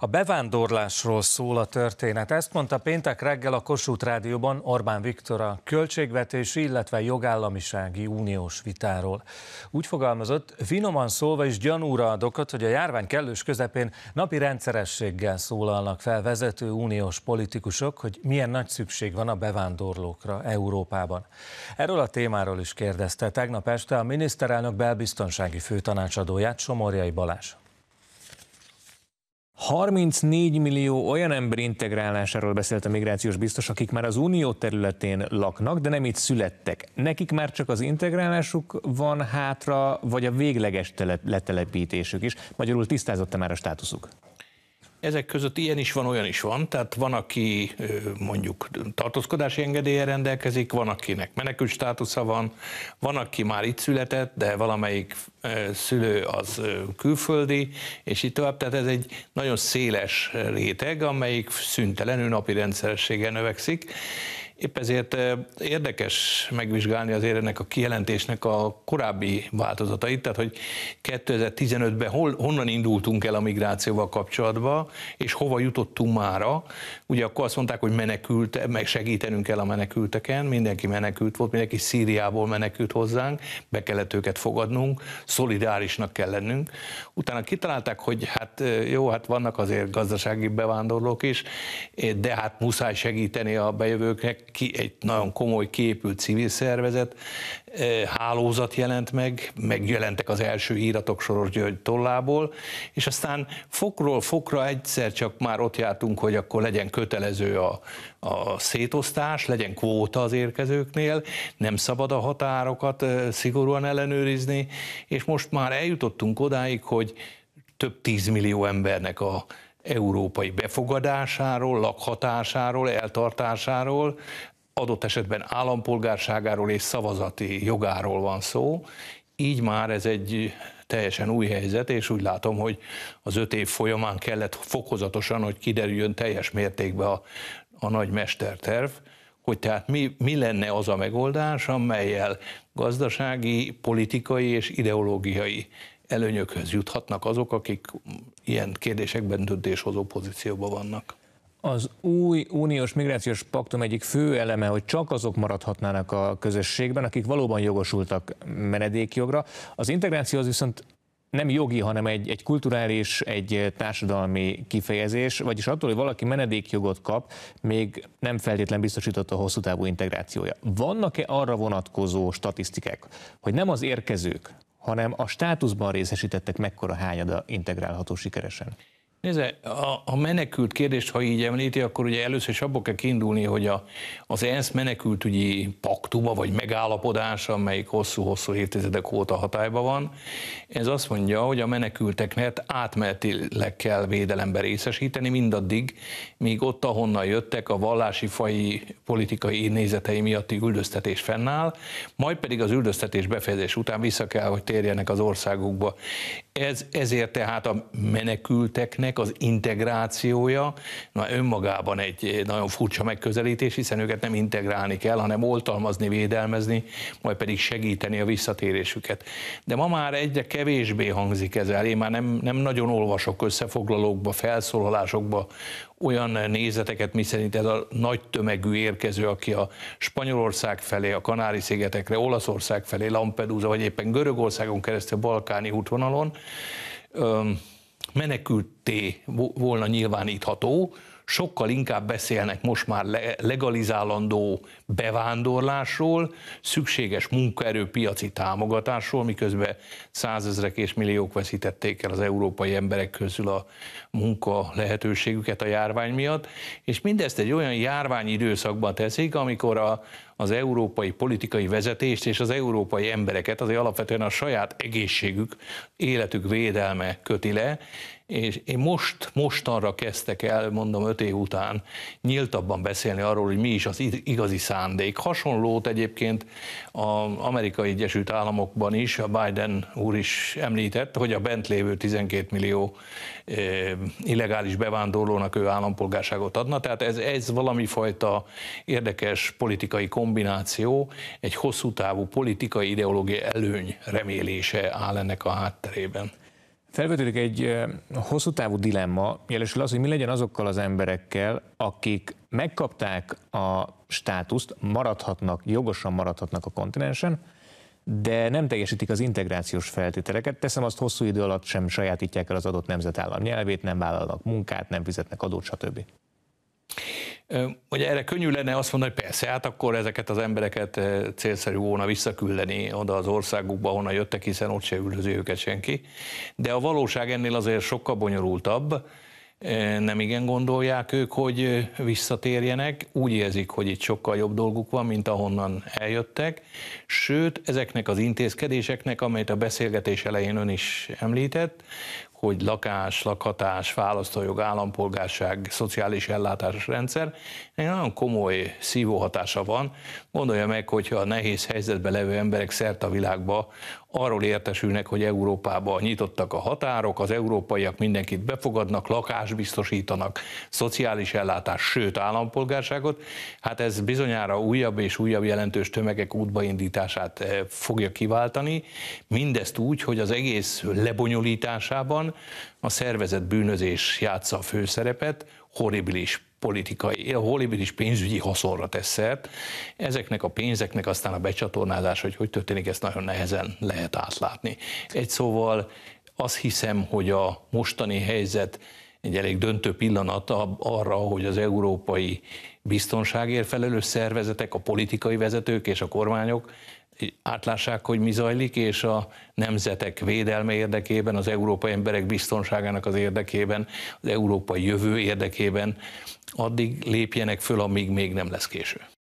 A bevándorlásról szól a történet. Ezt mondta péntek reggel a Kossuth Rádióban Orbán Viktor a költségvetési, illetve jogállamisági uniós vitáról. Úgy fogalmazott, finoman szólva is gyanúra adokat, hogy a járvány kellős közepén napi rendszerességgel szólalnak fel vezető uniós politikusok, hogy milyen nagy szükség van a bevándorlókra Európában. Erről a témáról is kérdezte tegnap este a miniszterelnök belbiztonsági főtanácsadóját, Somorjai Balázs. 34 millió olyan ember integrálásáról beszélt a migrációs biztos, akik már az unió területén laknak, de nem itt születtek. Nekik már csak az integrálásuk van hátra, vagy a végleges letelepítésük is. Magyarul tisztázott e már a státuszuk? Ezek között ilyen is van, olyan is van, tehát van, aki mondjuk tartózkodási engedélye rendelkezik, van, akinek menekült státusza van, van, aki már itt született, de valamelyik szülő az külföldi, és így tovább. Tehát ez egy nagyon széles réteg, amelyik szüntelenül napi rendszerességgel növekszik, Épp ezért érdekes megvizsgálni azért ennek a kijelentésnek a korábbi változatait, tehát hogy 2015-ben hol, honnan indultunk el a migrációval kapcsolatba, és hova jutottunk mára. Ugye akkor azt mondták, hogy menekült, meg segítenünk kell a menekülteken, mindenki menekült volt, mindenki Szíriából menekült hozzánk, be kellett őket fogadnunk, szolidárisnak kell lennünk. Utána kitalálták, hogy hát jó, hát vannak azért gazdasági bevándorlók is, de hát muszáj segíteni a bejövőknek, ki, egy nagyon komoly képű civil szervezet, eh, hálózat jelent meg, megjelentek az első íratok Soros György tollából, és aztán fokról fokra egyszer csak már ott jártunk, hogy akkor legyen kötelező a, a szétosztás, legyen kvóta az érkezőknél, nem szabad a határokat eh, szigorúan ellenőrizni, és most már eljutottunk odáig, hogy több tízmillió embernek a európai befogadásáról, lakhatásáról, eltartásáról, adott esetben állampolgárságáról és szavazati jogáról van szó. Így már ez egy teljesen új helyzet, és úgy látom, hogy az öt év folyamán kellett fokozatosan, hogy kiderüljön teljes mértékben a, a nagy mesterterv, hogy tehát mi, mi lenne az a megoldás, amelyel gazdasági, politikai és ideológiai előnyökhöz juthatnak azok, akik ilyen kérdésekben döntéshozó pozícióban vannak. Az új uniós migrációs paktum egyik fő eleme, hogy csak azok maradhatnának a közösségben, akik valóban jogosultak menedékjogra. Az integráció az viszont nem jogi, hanem egy, egy kulturális, egy társadalmi kifejezés, vagyis attól, hogy valaki menedékjogot kap, még nem feltétlen biztosított a hosszú távú integrációja. Vannak-e arra vonatkozó statisztikák, hogy nem az érkezők, hanem a státuszban részesítettek mekkora hányada integrálható sikeresen? Nézze, a, a menekült kérdést, ha így említi, akkor ugye először is abból kell kiindulni, hogy a, az ENSZ menekültügyi paktuma vagy megállapodása, amelyik hosszú-hosszú évtizedek óta hatályban van, ez azt mondja, hogy a menekülteknek átmenetileg kell védelembe részesíteni mindaddig, míg ott, ahonnan jöttek, a vallási, fai, politikai nézetei miatti üldöztetés fennáll, majd pedig az üldöztetés befejezés után vissza kell, hogy térjenek az országukba. Ez, ezért tehát a menekülteknek az integrációja na önmagában egy eh, nagyon furcsa megközelítés, hiszen őket nem integrálni kell, hanem oltalmazni, védelmezni, majd pedig segíteni a visszatérésüket. De ma már egyre kevésbé hangzik ez el. Én már nem, nem nagyon olvasok összefoglalókba, felszólalásokba olyan nézeteket, szerint ez a nagy tömegű érkező, aki a Spanyolország felé, a Kanári-szigetekre, Olaszország felé, Lampedusa, vagy éppen Görögországon keresztül a balkáni útvonalon menekülté volna nyilvánítható, sokkal inkább beszélnek most már legalizálandó bevándorlásról, szükséges munkaerőpiaci támogatásról, miközben százezrek és milliók veszítették el az európai emberek közül a munka lehetőségüket a járvány miatt, és mindezt egy olyan járványidőszakban teszik, amikor a az európai politikai vezetést és az európai embereket, azért alapvetően a saját egészségük, életük védelme köti le, és én most, mostanra kezdtek el, mondom, öt év után nyíltabban beszélni arról, hogy mi is az igazi szándék. Hasonlót egyébként az Amerikai Egyesült Államokban is, a Biden úr is említett, hogy a bent lévő 12 millió eh, illegális bevándorlónak ő állampolgárságot adna, tehát ez, ez valami fajta érdekes politikai kom kombináció, egy hosszú távú politikai ideológia előny remélése áll ennek a hátterében. Felvetődik egy hosszú távú dilemma, jelesül az, hogy mi legyen azokkal az emberekkel, akik megkapták a státuszt, maradhatnak, jogosan maradhatnak a kontinensen, de nem teljesítik az integrációs feltételeket. Teszem azt, hosszú idő alatt sem sajátítják el az adott nemzetállam nyelvét, nem vállalnak munkát, nem fizetnek adót, stb. Hogy erre könnyű lenne azt mondani, hogy persze, hát akkor ezeket az embereket célszerű volna visszaküldeni oda az országukba, honnan jöttek, hiszen ott se üldözi őket senki. De a valóság ennél azért sokkal bonyolultabb, nem igen gondolják ők, hogy visszatérjenek, úgy érzik, hogy itt sokkal jobb dolguk van, mint ahonnan eljöttek, sőt, ezeknek az intézkedéseknek, amelyet a beszélgetés elején ön is említett, hogy lakás, lakhatás, választójog, állampolgárság, szociális ellátásos rendszer egy nagyon komoly szívóhatása van. Gondolja meg, hogyha a nehéz helyzetben levő emberek szert a világba arról értesülnek, hogy Európában nyitottak a határok, az európaiak mindenkit befogadnak, lakás biztosítanak, szociális ellátás, sőt állampolgárságot, hát ez bizonyára újabb és újabb jelentős tömegek útbaindítását eh, fogja kiváltani, mindezt úgy, hogy az egész lebonyolításában a szervezet bűnözés játsza a főszerepet, horribilis politikai, horribilis pénzügyi haszonra tesz szert. Ezeknek a pénzeknek aztán a becsatornázás, hogy hogy történik, ezt nagyon nehezen lehet átlátni. Egy szóval azt hiszem, hogy a mostani helyzet egy elég döntő pillanat arra, hogy az európai biztonságért felelős szervezetek, a politikai vezetők és a kormányok átlássák, hogy mi zajlik, és a nemzetek védelme érdekében, az európai emberek biztonságának az érdekében, az európai jövő érdekében addig lépjenek föl, amíg még nem lesz késő.